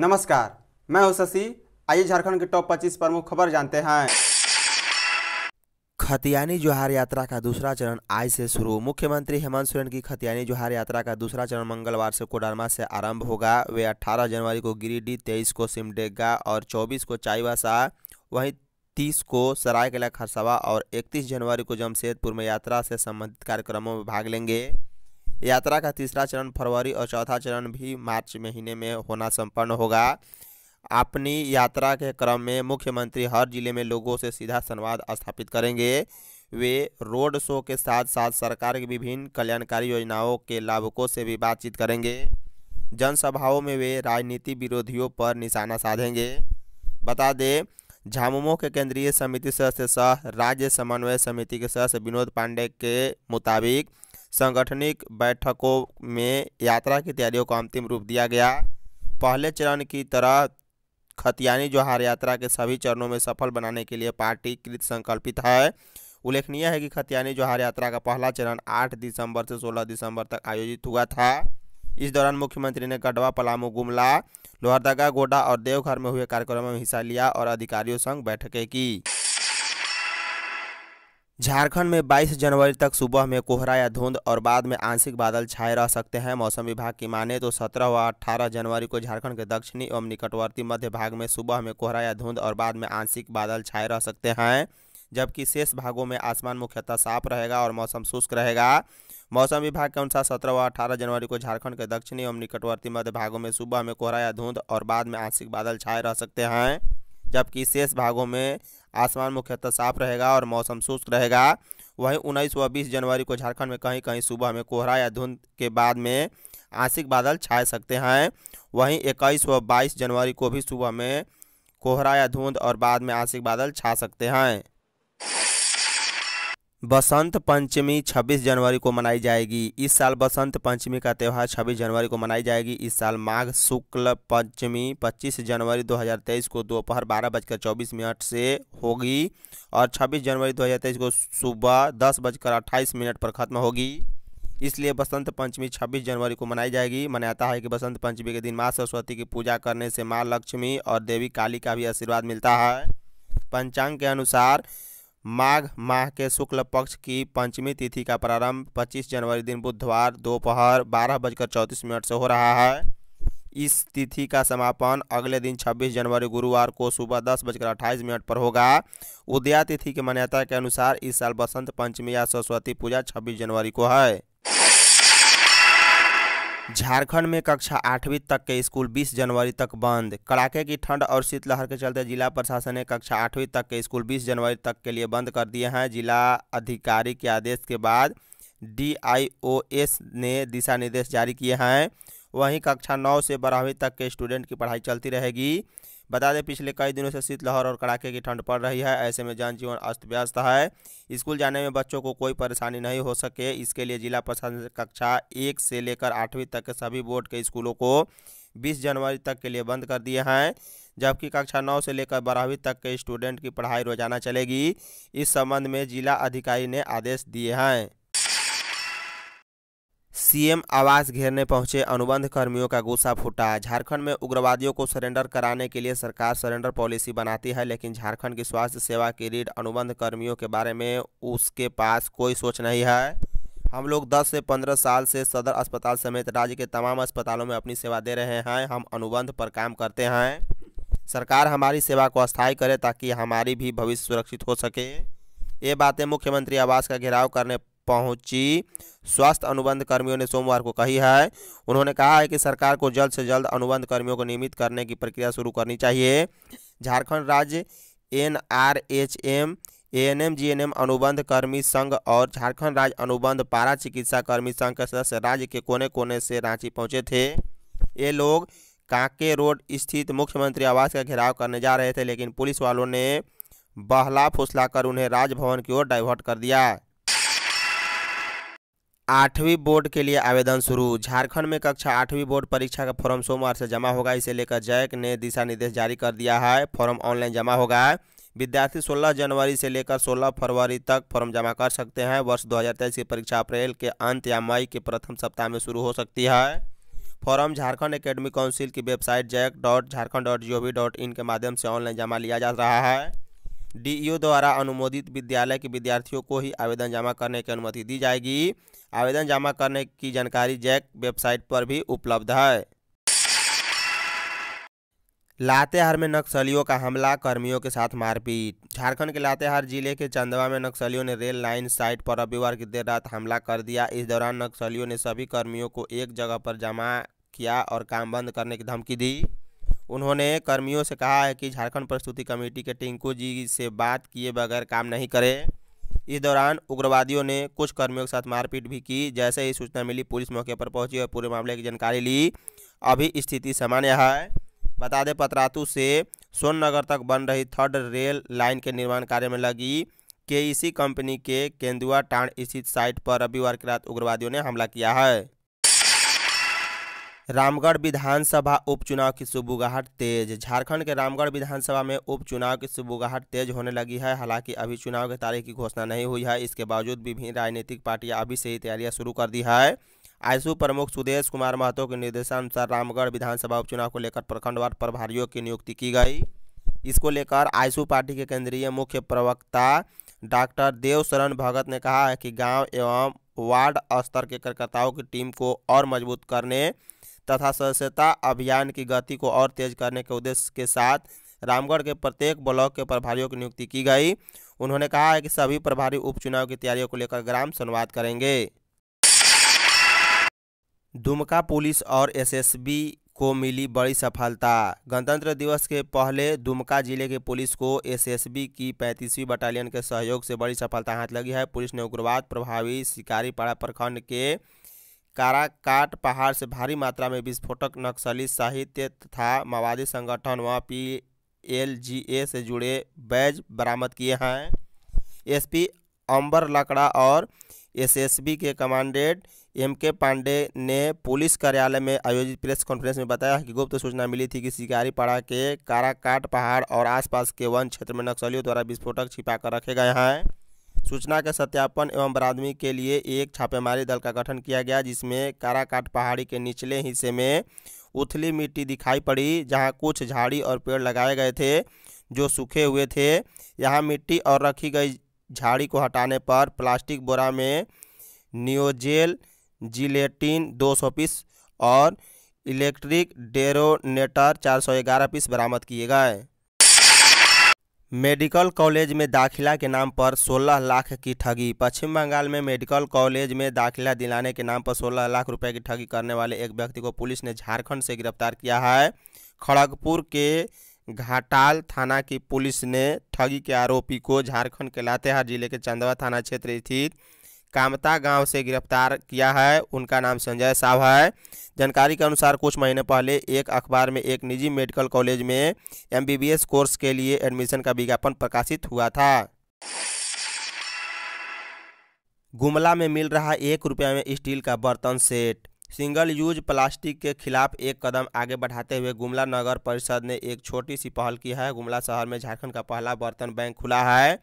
नमस्कार मैं हूं शशि आइए झारखंड के टॉप 25 प्रमुख खबर जानते हैं खतियानी जोहार यात्रा का दूसरा चरण आज से शुरू मुख्यमंत्री हेमंत सोरेन की खतियानी जोहार यात्रा का दूसरा चरण मंगलवार से कोडरमा से आरंभ होगा वे 18 जनवरी को गिरिडीह 23 को सिमडेगा और 24 को चाईबासा वहीं 30 को सरायकला खरसावा और 31 जनवरी को जमशेदपुर में यात्रा से संबंधित कार्यक्रमों में भाग लेंगे यात्रा का तीसरा चरण फरवरी और चौथा चरण भी मार्च महीने में होना संपन्न होगा अपनी यात्रा के क्रम में मुख्यमंत्री हर जिले में लोगों से सीधा संवाद स्थापित करेंगे वे रोड शो के साथ साथ सरकार की विभिन्न कल्याणकारी योजनाओं के लाभुकों से भी बातचीत करेंगे जनसभाओं में वे राजनीति विरोधियों पर निशाना साधेंगे बता दें झामुमो के केंद्रीय समिति सदस्य सह राज्य समन्वय समिति के सदस्य विनोद पांडे के मुताबिक सांगठनिक बैठकों में यात्रा की तैयारियों को अंतिम रूप दिया गया पहले चरण की तरह खतियानी जोहार यात्रा के सभी चरणों में सफल बनाने के लिए पार्टी कृत संकल्पित है उल्लेखनीय है कि खतियानी जवाहर यात्रा का पहला चरण 8 दिसंबर से 16 दिसंबर तक आयोजित हुआ था इस दौरान मुख्यमंत्री ने गढ़वा पलामू गुमला लोहरदगा गोडा और देवघर में हुए कार्यक्रमों में हिस्सा लिया और अधिकारियों संग बैठकें की झारखंड में 22 जनवरी तक सुबह में कोहरा या धुंध और बाद में आंशिक बादल छाए रह सकते हैं मौसम विभाग की माने तो 17 व 18 जनवरी को झारखंड के दक्षिणी एवं निकटवर्ती मध्य भाग में सुबह में कोहरा या धुंध और बाद में आंशिक बादल छाए रह सकते हैं जबकि शेष भागों में आसमान मुख्यतः साफ रहेगा और मौसम शुष्क रहेगा मौसम विभाग के अनुसार सत्रह व अठारह जनवरी को झारखंड के दक्षिणी एवं निकटवर्ती मध्य भागों में सुबह में कोहरा या धुंध और बाद में आंशिक बादल छाए रह सकते हैं जबकि शेष भागों में आसमान मुख्यतः साफ रहेगा और मौसम शुष्क रहेगा वहीं उन्नीस व बीस जनवरी को झारखंड में कहीं कहीं सुबह में कोहरा या धुंध के बाद में आंशिक बादल छाए सकते हैं वहीं इक्कीस व बाईस जनवरी को भी सुबह में कोहरा या धुंध और बाद में आंशिक बादल छा सकते हैं बसंत पंचमी 26 जनवरी को मनाई जाएगी इस साल बसंत पंचमी का त्यौहार 26 जनवरी को मनाई जाएगी इस साल माघ शुक्ल पंचमी 25 जनवरी 2023 को दोपहर बारह बजकर चौबीस मिनट से होगी और 26 जनवरी 2023 को सुबह दस बजकर अट्ठाईस मिनट पर खत्म होगी इसलिए बसंत पंचमी 26 जनवरी को मनाई जाएगी मान्यता है कि बसंत पंचमी के दिन माँ सरस्वती की पूजा करने से माँ लक्ष्मी और देवी काली का भी आशीर्वाद मिलता है पंचांग के अनुसार माघ माह के शुक्ल पक्ष की पंचमी तिथि का प्रारंभ 25 जनवरी दिन बुधवार दोपहर बारह बजकर चौंतीस मिनट से हो रहा है इस तिथि का समापन अगले दिन 26 जनवरी गुरुवार को सुबह दस बजकर अट्ठाईस मिनट पर होगा उदया तिथि की मान्यता के अनुसार इस साल बसंत पंचमी या सरस्वती पूजा 26 जनवरी को है झारखंड में कक्षा आठवीं तक के स्कूल 20 जनवरी तक बंद कड़ाके की ठंड और शीतलहर के चलते जिला प्रशासन ने कक्षा आठवीं तक के स्कूल 20 जनवरी तक के लिए बंद कर दिए हैं जिला अधिकारी के आदेश के बाद डीआईओएस ने दिशा निर्देश जारी किए हैं वहीं कक्षा नौ से बारहवीं तक के स्टूडेंट की पढ़ाई चलती रहेगी बता दें पिछले कई दिनों से शीतलहर और कड़ाके की ठंड पड़ रही है ऐसे में जनजीवन अस्त व्यस्त है स्कूल जाने में बच्चों को कोई परेशानी नहीं हो सके इसके लिए जिला प्रशासन कक्षा एक से लेकर आठवीं तक के सभी बोर्ड के स्कूलों को बीस जनवरी तक के लिए बंद कर दिए हैं जबकि कक्षा नौ से लेकर बारहवीं तक के स्टूडेंट की पढ़ाई रोजाना चलेगी इस संबंध में जिला अधिकारी ने आदेश दिए हैं सीएम आवास घेरने पहुंचे अनुबंध कर्मियों का गुस्सा फूटा झारखंड में उग्रवादियों को सरेंडर कराने के लिए सरकार सरेंडर पॉलिसी बनाती है लेकिन झारखंड की स्वास्थ्य सेवा की रीढ़ अनुबंध कर्मियों के बारे में उसके पास कोई सोच नहीं है हम लोग 10 से 15 साल से सदर अस्पताल समेत राज्य के तमाम अस्पतालों में अपनी सेवा दे रहे हैं हम अनुबंध पर काम करते हैं सरकार हमारी सेवा को अस्थायी करे ताकि हमारी भी भविष्य सुरक्षित हो सके ये बातें मुख्यमंत्री आवास का घेराव करने पहुंची स्वास्थ्य अनुबंध कर्मियों ने सोमवार को कही है उन्होंने कहा है कि सरकार को जल्द से जल्द अनुबंध कर्मियों को नियमित करने की प्रक्रिया शुरू करनी चाहिए झारखंड राज्य N R H M A N M G N M अनुबंध कर्मी संघ और झारखंड राज्य अनुबंध पारा चिकित्सा कर्मी संघ के सदस्य राज्य के कोने कोने से रांची पहुंचे थे ये लोग कांके रोड स्थित मुख्यमंत्री आवास का घेराव करने जा रहे थे लेकिन पुलिस वालों ने बहला कर उन्हें राजभवन की ओर डाइवर्ट कर दिया आठवीं बोर्ड के लिए आवेदन शुरू झारखंड में कक्षा आठवीं बोर्ड परीक्षा का फॉर्म सोमवार से जमा होगा इसे लेकर जैक ने दिशा निर्देश जारी कर दिया है फॉर्म ऑनलाइन जमा होगा विद्यार्थी 16 जनवरी से लेकर 16 फरवरी तक फॉर्म जमा कर सकते हैं वर्ष 2023 की परीक्षा अप्रैल के अंत या मई के प्रथम सप्ताह में शुरू हो सकती है फॉर्म झारखंड एकेडमिक काउंसिल की website JAC dot Jharkhand dot G के माध्यम से ऑनलाइन जमा लिया जा रहा है डीईओ द्वारा अनुमोदित विद्यालय के विद्यार्थियों को ही आवेदन जमा करने की अनुमति दी जाएगी आवेदन जमा करने की जानकारी जैक वेबसाइट पर भी उपलब्ध है लातेहार में नक्सलियों का हमला कर्मियों के साथ मारपीट झारखंड के लातेहार जिले के चंदवा में नक्सलियों ने रेल लाइन साइट पर रविवार की देर रात हमला कर दिया इस दौरान नक्सलियों ने सभी कर्मियों को एक जगह पर जमा किया और काम बंद करने की धमकी दी उन्होंने कर्मियों से कहा है कि झारखंड प्रस्तुति कमेटी के टिंकू जी से बात किए बगैर काम नहीं करें इस दौरान उग्रवादियों ने कुछ कर्मियों के साथ मारपीट भी की जैसे ही सूचना मिली पुलिस मौके पर पहुंची और पूरे मामले की जानकारी ली अभी स्थिति सामान्य है बता दें पतरातू से सोननगर तक बन रही थर्ड रेल लाइन के निर्माण कार्य में लगी के कंपनी के केंदुआ टाण स्थित साइट पर रविवार की रात उग्रवादियों ने हमला किया है रामगढ़ विधानसभा उपचुनाव की सुबुगाहट तेज झारखंड के रामगढ़ विधानसभा में उपचुनाव की सुबुगाहट तेज होने लगी है हालांकि अभी चुनाव की तारीख की घोषणा नहीं हुई है इसके बावजूद विभिन्न राजनीतिक पार्टियां अभी से ही तैयारियां शुरू कर दी है आईसू प्रमुख सुदेश कुमार महतो के निर्देशानुसार रामगढ़ विधानसभा उपचुनाव को लेकर प्रखंडवार प्रभारियों की नियुक्ति की गई इसको लेकर आईसू पार्टी के केंद्रीय मुख्य प्रवक्ता डॉक्टर देवशरण भगत ने कहा है कि गाँव एवं वार्ड स्तर के कार्यकर्ताओं की टीम को और मजबूत करने तथा सदस्यता अभियान की गति को और तेज करने के उद्देश्य के साथ रामगढ़ के प्रत्येक ब्लॉक के प्रभारियों की नियुक्ति की गई उन्होंने कहा है कि सभी प्रभारी उपचुनाव की तैयारियों को लेकर ग्राम संवाद करेंगे दुमका पुलिस और एसएसबी को मिली बड़ी सफलता गणतंत्र दिवस के पहले दुमका जिले के पुलिस को एसएसबी की पैंतीसवीं बटालियन के सहयोग से बड़ी सफलता हाथ लगी है पुलिस ने उग्रवाद प्रभावी शिकारीपाड़ा प्रखंड के काराकाट पहाड़ से भारी मात्रा में विस्फोटक नक्सली साहित्य तथा माओवादी संगठन व पी एल जी ए से जुड़े बैज बरामद किए हैं एसपी अंबर लकड़ा और एसएसबी के कमांडेंट एम के पांडे ने पुलिस कार्यालय में आयोजित प्रेस कॉन्फ्रेंस में बताया कि गुप्त सूचना मिली थी कि शिकारी पाड़ा के काराकाट पहाड़ और आसपास के वन क्षेत्र में नक्सलियों द्वारा विस्फोटक कर रखे गए हैं सूचना के सत्यापन एवं बरादमी के लिए एक छापेमारी दल का गठन किया गया जिसमें काराकाट पहाड़ी के निचले हिस्से में उथली मिट्टी दिखाई पड़ी जहां कुछ झाड़ी और पेड़ लगाए गए थे जो सूखे हुए थे यहाँ मिट्टी और रखी गई झाड़ी को हटाने पर प्लास्टिक बोरा में नियोजेल जिलेटिन दो पीस और इलेक्ट्रिक डेरोनेटर चार पीस बरामद किए गए मेडिकल कॉलेज में दाखिला के नाम पर 16 लाख की ठगी पश्चिम बंगाल में मेडिकल कॉलेज में दाखिला दिलाने के नाम पर 16 लाख रुपए की ठगी करने वाले एक व्यक्ति को पुलिस ने झारखंड से गिरफ्तार किया है खड़गपुर के घाटाल थाना की पुलिस ने ठगी के आरोपी को झारखंड के लातेहार जिले के चंदवा थाना क्षेत्र स्थित कामता गांव से गिरफ्तार किया है उनका नाम संजय साहब है जानकारी के अनुसार कुछ महीने पहले एक अखबार में एक निजी मेडिकल कॉलेज में एमबीबीएस कोर्स के लिए एडमिशन का विज्ञापन प्रकाशित हुआ था गुमला में मिल रहा एक रुपया में स्टील का बर्तन सेट सिंगल यूज प्लास्टिक के खिलाफ एक कदम आगे बढ़ाते हुए गुमला नगर परिषद ने एक छोटी सी पहल की है गुमला शहर में झारखंड का पहला बर्तन बैंक खुला है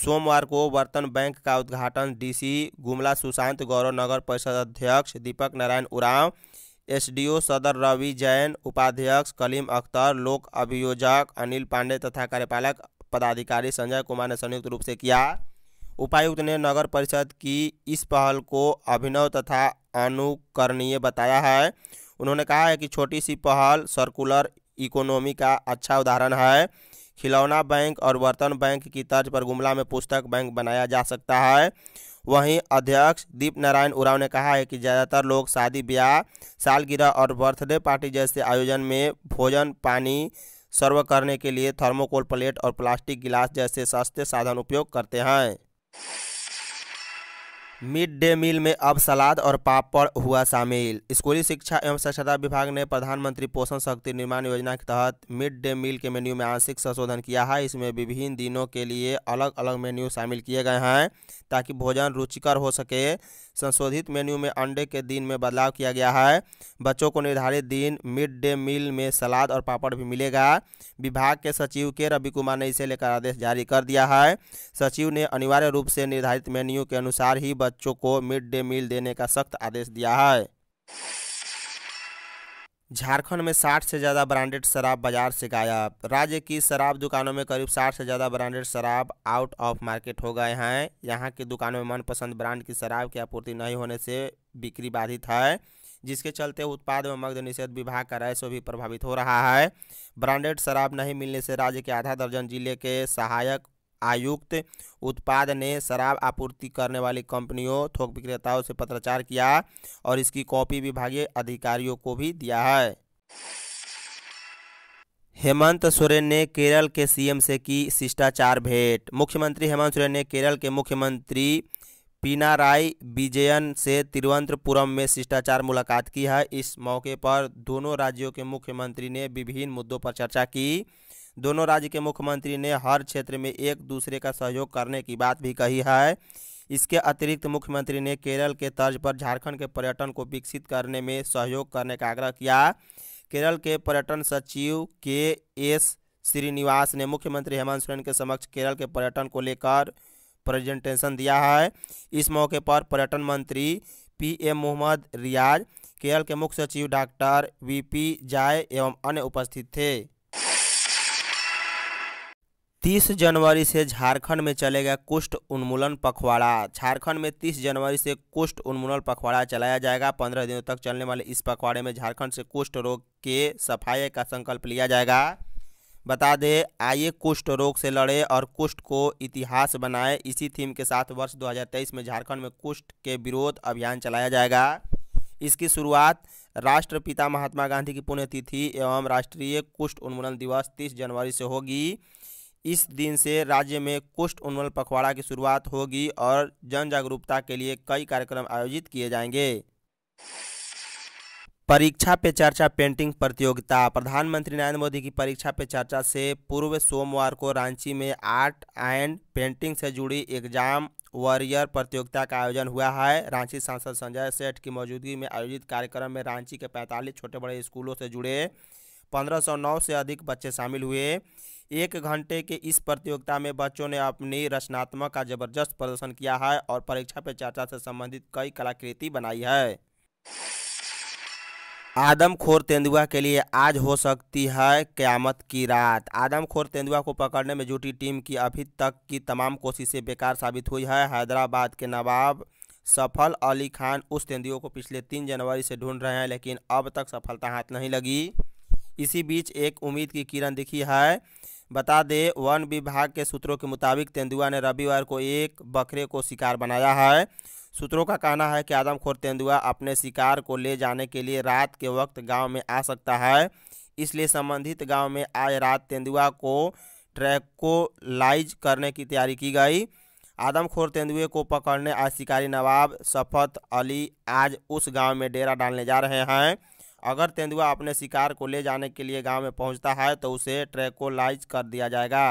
सोमवार को वर्तन बैंक का उद्घाटन डीसी गुमला सुशांत गौरव नगर परिषद अध्यक्ष दीपक नारायण उराव एसडीओ सदर रवि जैन उपाध्यक्ष कलीम अख्तर लोक अभियोजक अनिल पांडे तथा कार्यपालक पदाधिकारी संजय कुमार ने संयुक्त रूप से किया उपायुक्त ने नगर परिषद की इस पहल को अभिनव तथा अनुकरणीय बताया है उन्होंने कहा है कि छोटी सी पहल सर्कुलर इकोनॉमी का अच्छा उदाहरण है खिलौना बैंक और बर्तन बैंक की तर्ज पर गुमला में पुस्तक बैंक बनाया जा सकता है वहीं अध्यक्ष दीप नारायण उराव ने कहा है कि ज़्यादातर लोग शादी ब्याह सालगिरह और बर्थडे पार्टी जैसे आयोजन में भोजन पानी सर्व करने के लिए थर्मोकोल प्लेट और प्लास्टिक गिलास जैसे सस्ते साधन उपयोग करते हैं मिड डे मील में अब सलाद और पापड़ हुआ शामिल स्कूली शिक्षा एवं स्वच्छता विभाग ने प्रधानमंत्री पोषण शक्ति निर्माण योजना के तहत मिड डे मील के मेन्यू में आंशिक संशोधन किया है इसमें विभिन्न दिनों के लिए अलग अलग मेन्यू शामिल किए गए हैं ताकि भोजन रुचिकर हो सके संशोधित मेन्यू में अंडे के दिन में बदलाव किया गया है बच्चों को निर्धारित दिन मिड डे मील में सलाद और पापड़ भी मिलेगा विभाग के सचिव के रवि कुमार ने इसे लेकर आदेश जारी कर दिया है सचिव ने अनिवार्य रूप से निर्धारित मेन्यू के अनुसार ही बच्चों को मिड डे मील देने का सख्त आदेश दिया है झारखंड में 60 से ज़्यादा ब्रांडेड शराब बाजार से गायब राज्य की शराब दुकानों में करीब 60 से ज़्यादा ब्रांडेड शराब आउट ऑफ मार्केट हो गए हैं यहां की दुकानों में मनपसंद ब्रांड की शराब की आपूर्ति नहीं होने से बिक्री बाधित है जिसके चलते उत्पाद एवं मग्ध निषेध विभाग का रायसो भी प्रभावित हो रहा है ब्रांडेड शराब नहीं मिलने से राज्य के आधा दर्जन जिले के सहायक आयुक्त उत्पाद ने शराब आपूर्ति करने वाली कंपनियों थोक विक्रेताओं से पत्राचार किया और इसकी कॉपी विभागीय अधिकारियों को भी दिया है हेमंत सोरेन ने केरल के सीएम से की शिष्टाचार भेंट मुख्यमंत्री हेमंत सोरेन ने केरल के मुख्यमंत्री पीनाराई विजयन से तिरुवनंतपुरम में शिष्टाचार मुलाकात की है इस मौके पर दोनों राज्यों के मुख्यमंत्री ने विभिन्न मुद्दों पर चर्चा की दोनों राज्य के मुख्यमंत्री ने हर क्षेत्र में एक दूसरे का सहयोग करने की बात भी कही है इसके अतिरिक्त मुख्यमंत्री ने केरल के तर्ज पर झारखंड के पर्यटन को विकसित करने में सहयोग करने का आग्रह किया केरल के पर्यटन सचिव के एस श्रीनिवास ने मुख्यमंत्री हेमंत सोरेन के समक्ष केरल के पर्यटन को लेकर प्रेजेंटेशन दिया है इस मौके पर पर्यटन मंत्री पी एम मोहम्मद रियाज केरल के मुख्य सचिव डॉक्टर वी पी जाय एवं अन्य उपस्थित थे तीस जनवरी से झारखंड में चलेगा कुष्ठ उन्मूलन पखवाड़ा झारखंड में तीस जनवरी से कुष्ठ उन्मूलन पखवाड़ा चलाया जाएगा पंद्रह दिनों तक चलने वाले इस पखवाड़े में झारखंड से कुष्ठ रोग के सफाई का संकल्प लिया जाएगा बता दें आइए कुष्ठ रोग से लड़े और कुष्ठ को इतिहास बनाए इसी थीम के साथ वर्ष 2023 में झारखंड में कुष्ठ के विरोध अभियान चलाया जाएगा इसकी शुरुआत राष्ट्रपिता महात्मा गांधी की पुण्यतिथि एवं राष्ट्रीय कुष्ठ उन्मूलन दिवस तीस जनवरी से होगी इस दिन से राज्य में कुष्ठ उन्मूलन पखवाड़ा की शुरुआत होगी और जन जागरूकता के लिए कई कार्यक्रम आयोजित किए जाएंगे परीक्षा पे चर्चा पेंटिंग प्रतियोगिता प्रधानमंत्री नरेंद्र मोदी की परीक्षा पे चर्चा से पूर्व सोमवार को रांची में आर्ट एंड पेंटिंग से जुड़ी एग्जाम वॉरियर प्रतियोगिता का आयोजन हुआ है रांची सांसद संजय सेठ की मौजूदगी में आयोजित कार्यक्रम में रांची के 45 छोटे बड़े स्कूलों से जुड़े 1509 से अधिक बच्चे शामिल हुए एक घंटे के इस प्रतियोगिता में बच्चों ने अपनी रचनात्मक का जबरदस्त प्रदर्शन किया है और परीक्षा पे चर्चा से संबंधित कई कलाकृति बनाई है आदमखोर तेंदुआ के लिए आज हो सकती है क्यामत की रात आदमखोर तेंदुआ को पकड़ने में जुटी टीम की अभी तक की तमाम कोशिशें बेकार साबित हुई है हैदराबाद के नवाब सफल अली खान उस तेंदुओं को पिछले तीन जनवरी से ढूंढ रहे हैं लेकिन अब तक सफलता हाथ नहीं लगी इसी बीच एक उम्मीद की किरण दिखी है बता दें वन विभाग के सूत्रों के मुताबिक तेंदुआ ने रविवार को एक बकरे को शिकार बनाया है सूत्रों का कहना है कि आदमखोर तेंदुआ अपने शिकार को ले जाने के लिए रात के वक्त गांव में आ सकता है इसलिए संबंधित गांव में आज रात तेंदुआ को ट्रैकोलाइज करने की तैयारी की गई आदमखोर तेंदुए को पकड़ने आज शिकारी नवाब शफत अली आज उस गांव में डेरा डालने जा रहे हैं अगर तेंदुआ अपने शिकार को ले जाने के लिए गांव में पहुंचता है तो उसे ट्रैकोलाइज कर दिया जाएगा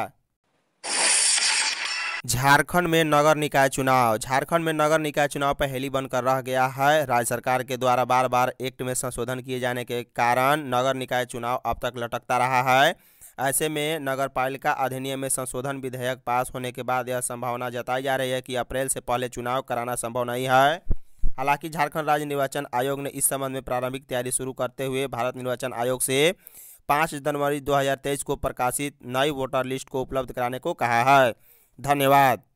झारखंड में नगर निकाय चुनाव झारखंड में नगर निकाय चुनाव पहली बनकर रह गया है राज्य सरकार के द्वारा बार बार एक्ट में संशोधन किए जाने के कारण नगर निकाय चुनाव अब तक लटकता रहा है ऐसे में नगर पालिका अधिनियम में संशोधन विधेयक पास होने के बाद यह संभावना जताई जा रही है कि अप्रैल से पहले चुनाव कराना संभव नहीं है हालांकि झारखंड राज्य निर्वाचन आयोग ने इस संबंध में प्रारंभिक तैयारी शुरू करते हुए भारत निर्वाचन आयोग से पाँच जनवरी 2023 को प्रकाशित नई वोटर लिस्ट को उपलब्ध कराने को कहा है धन्यवाद